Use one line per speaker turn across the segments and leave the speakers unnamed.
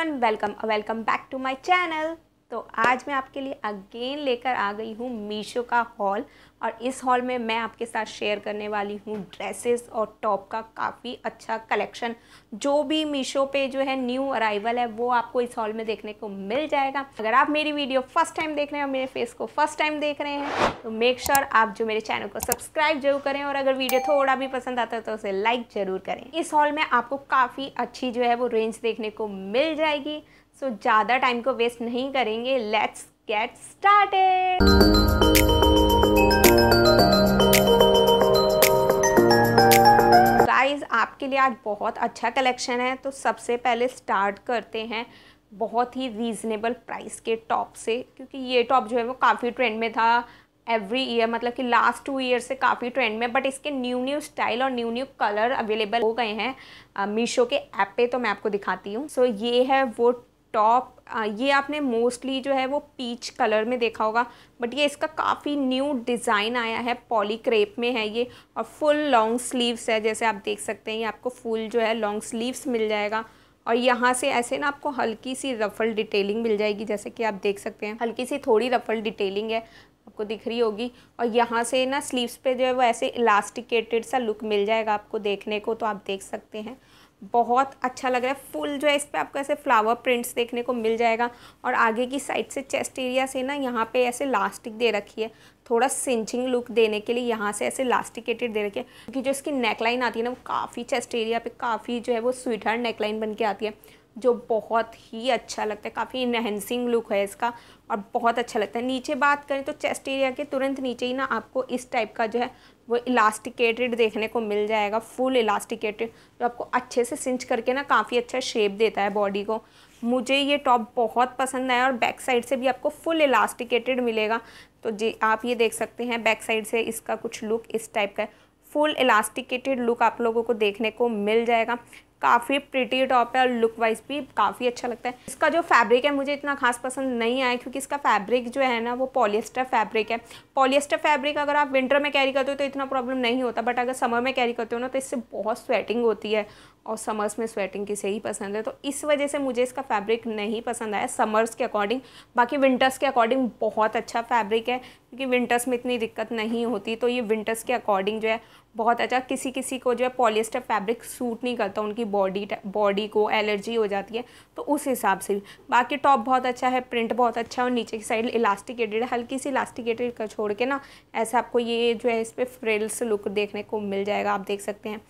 everyone welcome welcome back to my channel तो आज मैं आपके लिए अगेन लेकर आ गई हूँ मीशो का हॉल और इस हॉल में मैं आपके साथ शेयर करने वाली हूँ ड्रेसेस और टॉप का काफ़ी अच्छा कलेक्शन जो भी मीशो पे जो है न्यू अराइवल है वो आपको इस हॉल में देखने को मिल जाएगा अगर आप मेरी वीडियो फर्स्ट टाइम देख रहे हैं और मेरे फेस को फर्स्ट टाइम देख रहे हैं तो मेक श्योर sure आप जो मेरे चैनल को सब्सक्राइब जरूर करें और अगर वीडियो थोड़ा भी पसंद आता है तो उसे लाइक ज़रूर करें इस हॉल में आपको काफ़ी अच्छी जो है वो रेंज देखने को मिल जाएगी सो so, ज़्यादा टाइम को वेस्ट नहीं करेंगे लेट्स गेट स्टार्टेड आपके लिए आज बहुत अच्छा कलेक्शन है तो सबसे पहले स्टार्ट करते हैं बहुत ही रीज़नेबल प्राइस के टॉप से क्योंकि ये टॉप जो है वो काफ़ी ट्रेंड में था एवरी ईयर मतलब कि लास्ट टू ईयर से काफ़ी ट्रेंड में बट इसके न्यू न्यू स्टाइल और न्यू न्यू कलर अवेलेबल हो गए हैं मीशो के ऐप पे तो मैं आपको दिखाती हूँ सो so, ये है वो टॉप ये आपने मोस्टली जो है वो पीच कलर में देखा होगा बट ये इसका काफ़ी न्यू डिज़ाइन आया है पॉली क्रेप में है ये और फुल लॉन्ग स्लीव्स है जैसे आप देख सकते हैं ये आपको फुल जो है लॉन्ग स्लीव्स मिल जाएगा और यहाँ से ऐसे ना आपको हल्की सी रफल डिटेलिंग मिल जाएगी जैसे कि आप देख सकते हैं हल्की सी थोड़ी रफल डिटेलिंग है आपको दिख रही होगी और यहाँ से ना स्लीव्स पे जो है वो ऐसे इलास्टिकेटेड सा लुक मिल जाएगा आपको देखने को तो आप देख सकते हैं बहुत अच्छा लग रहा है फुल जो है इस पर आपको ऐसे फ्लावर प्रिंट्स देखने को मिल जाएगा और आगे की साइड से चेस्ट एरिया से ना यहाँ पे ऐसे लास्टिक दे रखी है थोड़ा सिंचिंग लुक देने के लिए यहाँ से ऐसे लास्टिकेटेड दे रखी है क्योंकि जो इसकी नेकलाइन आती है ना वो काफ़ी चेस्ट एरिया पे काफ़ी जो है वो स्वीट हार्ट नेकलाइन बन के आती है जो बहुत ही अच्छा लगता है काफ़ी इनहेंसिंग लुक है इसका और बहुत अच्छा लगता है नीचे बात करें तो चेस्ट एरिया के तुरंत नीचे ही ना आपको इस टाइप का जो है वो इलास्टिकेटेड देखने को मिल जाएगा फुल इलास्टिकेटेड जो आपको अच्छे से सिंच करके ना काफ़ी अच्छा शेप देता है बॉडी को मुझे ये टॉप बहुत पसंद आया और बैक साइड से भी आपको फुल इलास्टिकेटेड मिलेगा तो जी आप ये देख सकते हैं बैक साइड से इसका कुछ लुक इस टाइप का है फुल इलास्टिकेटेड लुक आप लोगों को देखने को मिल जाएगा काफ़ी प्रिटी टॉप है और लुक वाइज भी काफ़ी अच्छा लगता है इसका जो फैब्रिक है मुझे इतना खास पसंद नहीं आया क्योंकि इसका फैब्रिक जो है ना वो पॉलिएस्टर फैब्रिक है पॉलिएस्टर फैब्रिक अगर आप विंटर में कैरी करते हो तो इतना प्रॉब्लम नहीं होता बट अगर समर में कैरी करते हो ना तो इससे बहुत स्वेटिंग होती है और समर्स में स्वेटिंग किसे ही पसंद है तो इस वजह से मुझे इसका फैब्रिक नहीं पसंद आया समर्स के अकॉर्डिंग बाकी विंटर्स के अकॉर्डिंग बहुत अच्छा फैब्रिक है क्योंकि विंटर्स में इतनी दिक्कत नहीं होती तो ये विंटर्स के अकॉर्डिंग जो है बहुत अच्छा किसी किसी को जो है पॉलिएस्टर फैब्रिक सूट नहीं करता उनकी बॉडी बॉडी को एलर्जी हो जाती है तो उस हिसाब से बाकी टॉप बहुत अच्छा है प्रिंट बहुत अच्छा है और नीचे की साइड इलास्टिकेटेड है हल्की सी इलास्टिकेटेड का छोड़ के ना ऐसा आपको ये जो है इस पर फ्रिल्स लुक देखने को मिल जाएगा आप देख सकते हैं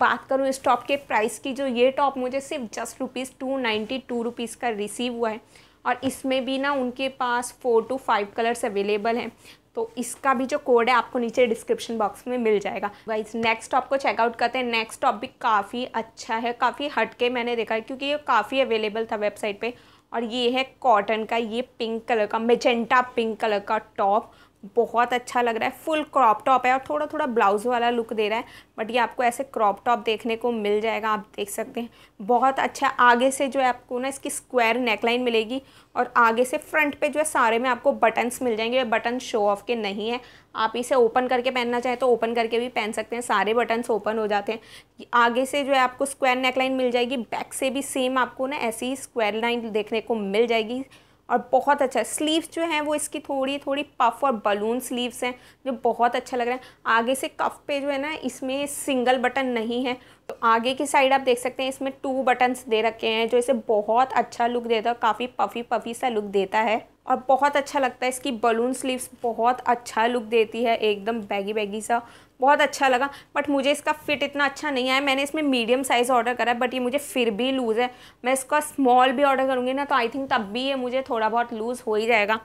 बात करूँ इस टॉप के प्राइस की जो ये टॉप मुझे सिर्फ just rupees two ninety two rupees का रिसीव हुआ है और इसमें भी ना उनके पास four two five colours available हैं तो इसका भी जो कोड है आपको नीचे डिस्क्रिप्शन बॉक्स में मिल जाएगा वाइज नेक्स्ट टॉप को चेकआउट करते हैं नेक्स्ट टॉप भी काफ़ी अच्छा है काफ़ी हटके मैंने देखा है क्योंकि ये काफ़ी अवेलेबल था वेबसाइट पे और ये है कॉटन का ये पिंक कलर का मेजेंटा पिंक कलर का टॉप बहुत अच्छा लग रहा है फुल क्रॉप टॉप है और थोड़ा थोड़ा ब्लाउज़ वाला लुक दे रहा है बट ये आपको ऐसे क्रॉप टॉप देखने को मिल जाएगा आप देख सकते हैं बहुत अच्छा आगे से जो है आपको ना इसकी स्क्वायर नेकलाइन मिलेगी और आगे से फ्रंट पे जो है सारे में आपको बटन्स मिल जाएंगे ये बटन शो ऑफ के नहीं है आप इसे ओपन करके पहनना चाहें तो ओपन करके भी पहन सकते हैं सारे बटन्स ओपन हो जाते हैं आगे से जो है आपको स्क्वायर नेकलाइन मिल जाएगी बैक से भी सेम आपको ना ऐसी स्क्वायर लाइन देखने को मिल जाएगी और बहुत अच्छा स्लीव्स जो हैं वो इसकी थोड़ी थोड़ी पफ और बलून स्लीव्स हैं जो बहुत अच्छा लग रहा है आगे से कफ पे जो है ना इसमें सिंगल बटन नहीं है तो आगे की साइड आप देख सकते हैं इसमें टू बटन्स दे रखे हैं जो इसे बहुत अच्छा लुक देता है काफ़ी पफी पफी सा लुक देता है और बहुत अच्छा लगता है इसकी बलून स्लीव्स बहुत अच्छा लुक देती है एकदम बैगी बैगी सा बहुत अच्छा लगा बट मुझे इसका फिट इतना अच्छा नहीं आया मैंने इसमें मीडियम साइज़ ऑर्डर करा है बट ये मुझे फिर भी लूज़ है मैं इसका स्मॉल भी ऑर्डर करूँगी ना तो आई थिंक तब भी ये मुझे थोड़ा बहुत लूज़ हो ही जाएगा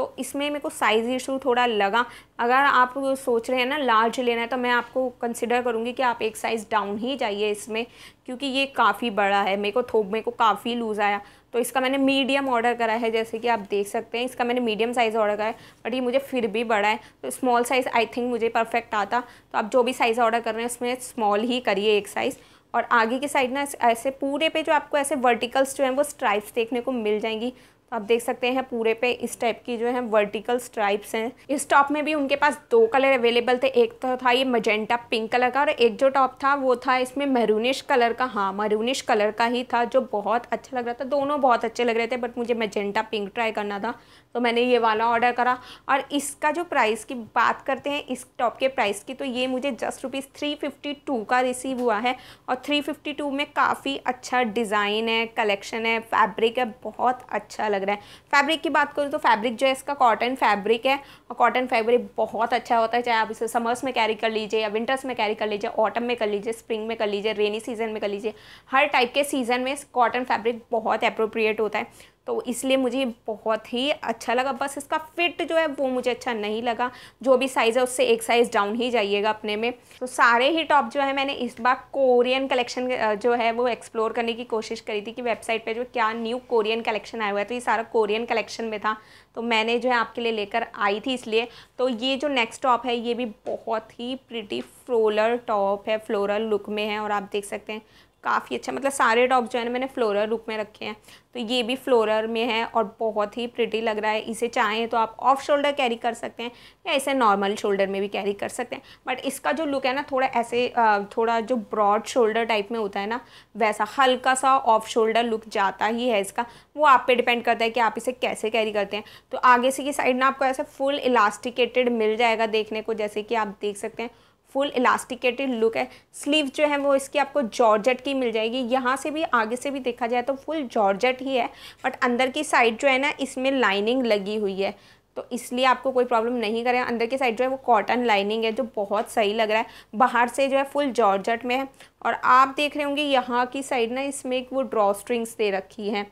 तो इसमें मेरे को साइज़ इशू थोड़ा लगा अगर आप सोच रहे हैं ना लार्ज लेना है तो मैं आपको कंसिडर करूँगी कि आप एक साइज़ डाउन ही जाइए इसमें क्योंकि ये काफ़ी बड़ा है मेरे को थोप मेरे को काफ़ी लूज़ आया तो इसका मैंने मीडियम ऑर्डर करा है जैसे कि आप देख सकते हैं इसका मैंने मीडियम साइज़ ऑर्डर करा है बट ये मुझे फिर भी बड़ा है तो स्मॉल साइज़ आई थिंक मुझे परफेक्ट आता तो आप जो भी साइज़ ऑर्डर कर रहे हैं उसमें स्मॉल ही करिए एक साइज़ और आगे की साइड ना ऐसे पूरे पे जो आपको ऐसे वर्टिकल्स जो हैं वो स्ट्राइप्स देखने को मिल जाएंगी आप देख सकते हैं पूरे पे इस टाइप की जो है वर्टिकल स्ट्राइप्स हैं इस टॉप में भी उनके पास दो कलर अवेलेबल थे एक तो था ये मजेंटा पिंक कलर का और एक जो टॉप था वो था इसमें मैरूनिश कलर का हाँ मैरूनिश कलर का ही था जो बहुत अच्छा लग रहा था दोनों बहुत अच्छे लग रहे थे बट मुझे मजेंटा पिंक ट्राई करना था तो मैंने ये वाला ऑर्डर करा और इसका जो प्राइस की बात करते हैं इस टॉप के प्राइस की तो ये मुझे just rupees three fifty two का रिसीव हुआ है और थ्री फिफ्टी टू में काफ़ी अच्छा डिज़ाइन है कलेक्शन है फैब्रिक है बहुत अच्छा लग रहा है फैब्रिक की बात करूँ तो फैब्रिक जो है इसका कॉटन फैब्रिक है और कॉटन फैब्रिक बहुत अच्छा होता है चाहे आप इसे समर्स में कैरी कर लीजिए या विंटर्स में कैरी कर लीजिए ऑटम में कर लीजिए स्प्रिंग में कर लीजिए रेनी सीजन में कर लीजिए हर टाइप के सीज़न में कॉटन फैब्रिक बहुत अप्रोप्रिएट होता है तो इसलिए मुझे बहुत ही अच्छा लगा बस इसका फिट जो है वो मुझे अच्छा नहीं लगा जो भी साइज़ है उससे एक साइज़ डाउन ही जाइएगा अपने में तो सारे ही टॉप जो है मैंने इस बार कोरियन कलेक्शन जो है वो एक्सप्लोर करने की कोशिश करी थी कि वेबसाइट पे जो क्या न्यू कोरियन कलेक्शन आया हुआ है तो ये सारा कोरियन कलेक्शन में था तो मैंने जो है आपके लिए लेकर आई थी इसलिए तो ये जो नेक्स्ट टॉप है ये भी बहुत ही प्रिटी फ्लोलर टॉप है फ्लोरल लुक में है और आप देख सकते हैं काफ़ी अच्छा मतलब सारे टॉप जो है ना मैंने फ्लोरल रूप में रखे हैं तो ये भी फ्लोरल में है और बहुत ही प्रिटी लग रहा है इसे चाहें तो आप ऑफ शोल्डर कैरी कर सकते हैं या इसे नॉर्मल शोल्डर में भी कैरी कर सकते हैं बट इसका जो लुक है ना थोड़ा ऐसे थोड़ा जो ब्रॉड शोल्डर टाइप में होता है ना वैसा हल्का सा ऑफ शोल्डर लुक जाता ही है इसका वो आप पर डिपेंड करता है कि आप इसे कैसे कैरी करते हैं तो आगे से की साइड ना आपको ऐसे फुल इलास्टिकेटेड मिल जाएगा देखने को जैसे कि आप देख सकते हैं फुल इलास्टिकेटेड लुक है स्लीव जो है वो इसकी आपको जॉर्जेट की मिल जाएगी यहाँ से भी आगे से भी देखा जाए तो फुल जॉर्जेट ही है बट अंदर की साइड जो है ना इसमें लाइनिंग लगी हुई है तो इसलिए आपको कोई प्रॉब्लम नहीं करें अंदर की साइड जो है वो कॉटन लाइनिंग है जो बहुत सही लग रहा है बाहर से जो है फुल जॉर्जट में है और आप देख रहे होंगे यहाँ की साइड ना इसमें एक वो ड्रॉ स्ट्रिंग्स दे रखी हैं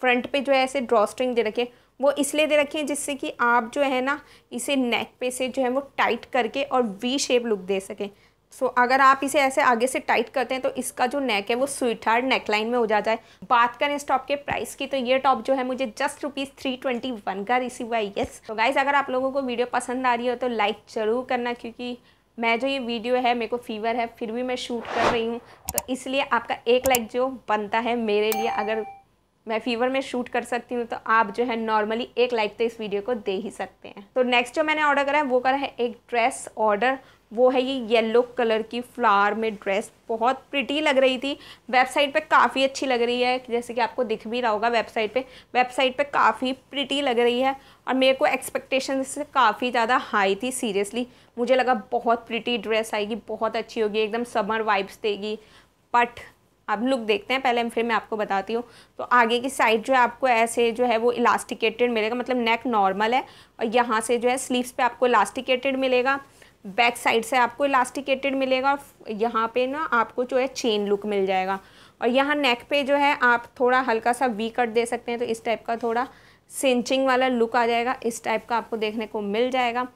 फ्रंट पे जो है ऐसे ड्रॉ स्ट्रिंग दे रखी है वो इसलिए दे रखी है जिससे कि आप जो है ना इसे नेक पे से जो है वो टाइट करके और वी शेप लुक दे सकें सो so, अगर आप इसे ऐसे आगे से टाइट करते हैं तो इसका जो नेक है वो स्वीट हार्ट नेक लाइन में हो जाता है बात करें इस टॉप के प्राइस की तो ये टॉप जो है मुझे just rupees three twenty one का रिसीव हुआ है येस तो गाइज अगर आप लोगों को वीडियो पसंद आ रही हो तो लाइक ज़रूर करना क्योंकि मैं जो ये वीडियो है मेरे को फीवर है फिर भी मैं शूट कर रही हूँ तो इसलिए आपका एक लाइक जो बनता है मेरे लिए अगर मैं फीवर में शूट कर सकती हूँ तो आप जो है नॉर्मली एक लाइक तो इस वीडियो को दे ही सकते हैं तो नेक्स्ट जो मैंने ऑर्डर करा है वो करा है एक ड्रेस ऑर्डर वो है ये येलो कलर की फ्लावर में ड्रेस बहुत प्रिटी लग रही थी वेबसाइट पे काफ़ी अच्छी लग रही है जैसे कि आपको दिख भी रहा होगा वेबसाइट पे वेबसाइट पे काफ़ी प्रिटी लग रही है और मेरे को एक्सपेक्टेशन से काफ़ी ज़्यादा हाई थी सीरियसली मुझे लगा बहुत प्रिटी ड्रेस आएगी बहुत अच्छी होगी एकदम समर वाइब्स देगी बट अब लुक देखते हैं पहले फिर मैं आपको बताती हूँ तो आगे की साइड जो है आपको ऐसे जो है वो इलास्टिकेटेड मिलेगा मतलब नेक नॉर्मल है और यहाँ से जो है स्लीव्स पे आपको इलास्टिकेटेड मिलेगा बैक साइड से आपको इलास्टिकेटेड मिलेगा यहाँ पे ना आपको जो है चेन लुक मिल जाएगा और यहाँ नेक पे जो है आप थोड़ा हल्का सा वी कट दे सकते हैं तो इस टाइप का थोड़ा सिंचिंग वाला लुक आ जाएगा इस टाइप का आपको देखने को मिल जाएगा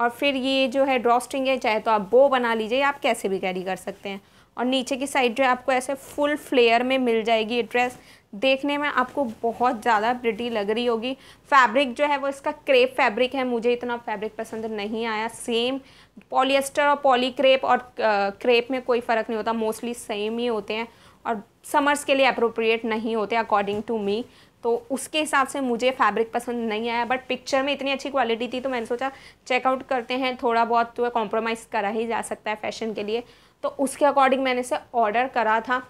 और फिर ये जो है ड्रॉस्टिंग है चाहे तो आप बो बना लीजिए आप कैसे भी कैरी कर सकते हैं और नीचे की साइड जो है आपको ऐसे फुल फ्लेयर में मिल जाएगी ये ड्रेस देखने में आपको बहुत ज़्यादा प्रिटी लग रही होगी फैब्रिक जो है वो इसका क्रेप फैब्रिक है मुझे इतना फैब्रिक पसंद नहीं आया सेम पॉलिएस्टर और पॉली क्रेप और क्रेप में कोई फ़र्क नहीं होता मोस्टली सेम ही होते हैं और समर्स के लिए अप्रोप्रिएट नहीं होते अकॉर्डिंग टू मी तो उसके हिसाब से मुझे फैब्रिक पसंद नहीं आया बट पिक्चर में इतनी अच्छी क्वालिटी थी तो मैंने सोचा चेकआउट करते हैं थोड़ा बहुत तो कॉम्प्रोमाइज़ करा ही जा सकता है फैशन के लिए तो उसके अकॉर्डिंग मैंने इसे ऑर्डर करा था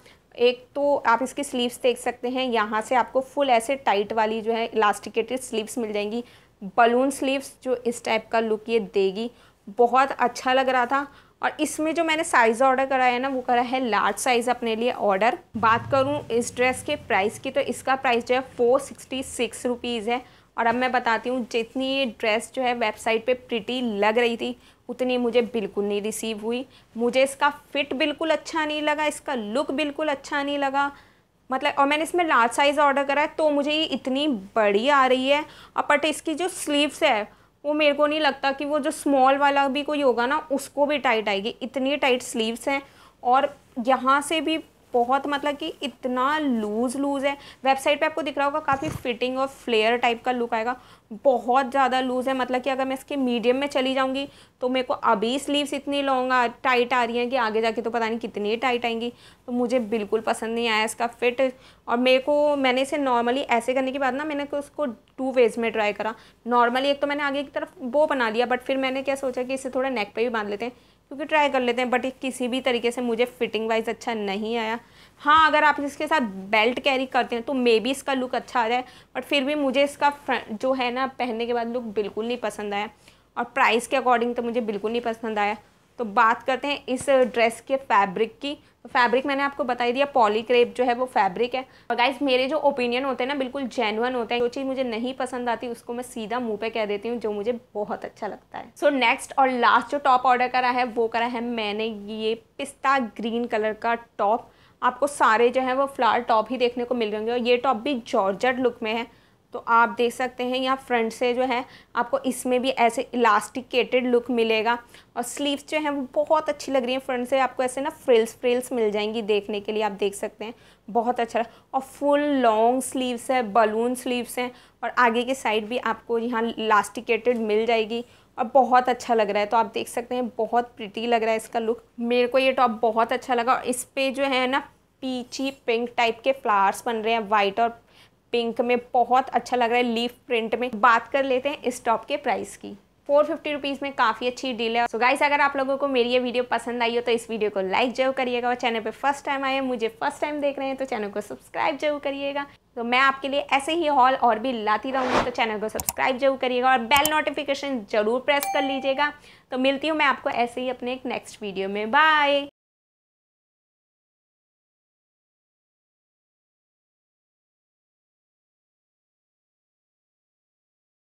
एक तो आप इसकी स्लीव्स देख सकते हैं यहाँ से आपको फुल ऐसे टाइट वाली जो है इलास्टिकेटेड स्लीव्स मिल जाएंगी बलून स्लीव्स जो इस टाइप का लुक ये देगी बहुत अच्छा लग रहा था और इसमें जो मैंने साइज़ ऑर्डर कराया है ना वो करा है लार्ज साइज़ अपने लिए ऑर्डर बात करूँ इस ड्रेस के प्राइस की तो इसका प्राइस जो है फ़ोर सिक्सटी सिक्स रुपीज़ है और अब मैं बताती हूँ जितनी ये ड्रेस जो है वेबसाइट पे प्रिटी लग रही थी उतनी मुझे बिल्कुल नहीं रिसीव हुई मुझे इसका फिट बिल्कुल अच्छा नहीं लगा इसका लुक बिल्कुल अच्छा नहीं लगा मतलब और मैंने इसमें लार्ज साइज़ ऑर्डर करा है तो मुझे ये इतनी बड़ी आ रही है और बट इसकी जो स्लीव्स है वो मेरे को नहीं लगता कि वो जो स्मॉल वाला भी कोई होगा ना उसको भी टाइट आएगी इतनी टाइट स्लीव्स हैं और यहाँ से भी बहुत मतलब कि इतना लूज़ लूज़ है वेबसाइट पे आपको दिख रहा होगा काफ़ी फिटिंग और फ्लेयर टाइप का लुक आएगा बहुत ज़्यादा लूज़ है मतलब कि अगर मैं इसके मीडियम में चली जाऊँगी तो मेरे को अभी स्लीव्स इतनी लॉन्ग टाइट आ रही हैं कि आगे जाके तो पता नहीं कितनी टाइट आएंगी तो मुझे बिल्कुल पसंद नहीं आया इसका फिट और मेरे को मैंने इसे नॉर्मली ऐसे करने के बाद ना मैंने उसको टू वेज में ट्राई करा नॉर्मली एक तो मैंने आगे की तरफ वो बना लिया बट फिर मैंने क्या सोचा कि इसे थोड़ा नेक पर भी बांध लेते हैं क्योंकि ट्राई कर लेते हैं बट किसी भी तरीके से मुझे फिटिंग वाइज अच्छा नहीं आया हाँ अगर आप इसके साथ बेल्ट कैरी करते हैं तो मे बी इसका लुक अच्छा आ जाए बट फिर भी मुझे इसका जो है ना पहनने के बाद लुक बिल्कुल नहीं पसंद आया और प्राइस के अकॉर्डिंग तो मुझे बिल्कुल नहीं पसंद आया तो बात करते हैं इस ड्रेस के फैब्रिक की तो फैब्रिक मैंने आपको बता दिया दिया पॉलीक्रेप जो है वो फैब्रिक है और गाइज मेरे जो ओपिनियन होते हैं ना बिल्कुल जेनुअन होते हैं जो चीज़ मुझे नहीं पसंद आती उसको मैं सीधा मुंह पे कह देती हूँ जो मुझे बहुत अच्छा लगता है सो so, नेक्स्ट और लास्ट जो टॉप ऑर्डर करा है वो करा है मैंने ये पिस्ता ग्रीन कलर का टॉप आपको सारे जो है वो फ्लावर टॉप ही देखने को मिल जाएंगे और ये टॉप भी जॉर्जट लुक में है तो आप देख सकते हैं यहाँ फ्रंट से जो है आपको इसमें भी ऐसे इलास्टिकेटेड लुक मिलेगा और स्लीव्स जो हैं वो बहुत अच्छी लग रही है फ्रंट से आपको ऐसे ना फ्रिल्स फ्रिल्स मिल जाएंगी देखने के लिए आप देख सकते हैं बहुत अच्छा और फुल लॉन्ग स्लीव्स है बलून स्लीव्स हैं और आगे की साइड भी आपको यहाँ इलास्टिकेटेड मिल जाएगी और बहुत अच्छा लग रहा है तो आप देख सकते हैं बहुत प्रिटी लग रहा है इसका लुक मेरे को ये टॉप बहुत अच्छा लगा और इस पर जो है ना पीची पिंक टाइप के फ्लावर्स बन रहे हैं वाइट और पिंक में बहुत अच्छा लग रहा है लीफ प्रिंट में बात कर लेते हैं इस टॉप के प्राइस की फोर फिफ्टी रुपीज़ में काफ़ी अच्छी डील है सो so गाइस अगर आप लोगों को मेरी ये वीडियो पसंद आई हो तो इस वीडियो को लाइक जरूर करिएगा और चैनल पे फर्स्ट टाइम आए मुझे फर्स्ट टाइम देख रहे हैं तो चैनल को सब्सक्राइब जरूर करिएगा तो मैं आपके लिए ऐसे ही हॉल और भी लाती रहूँगी तो चैनल को सब्सक्राइब जरूर करिएगा और बेल नोटिफिकेशन जरूर प्रेस कर लीजिएगा तो मिलती हूँ मैं आपको ऐसे ही अपने एक नेक्स्ट वीडियो में बाय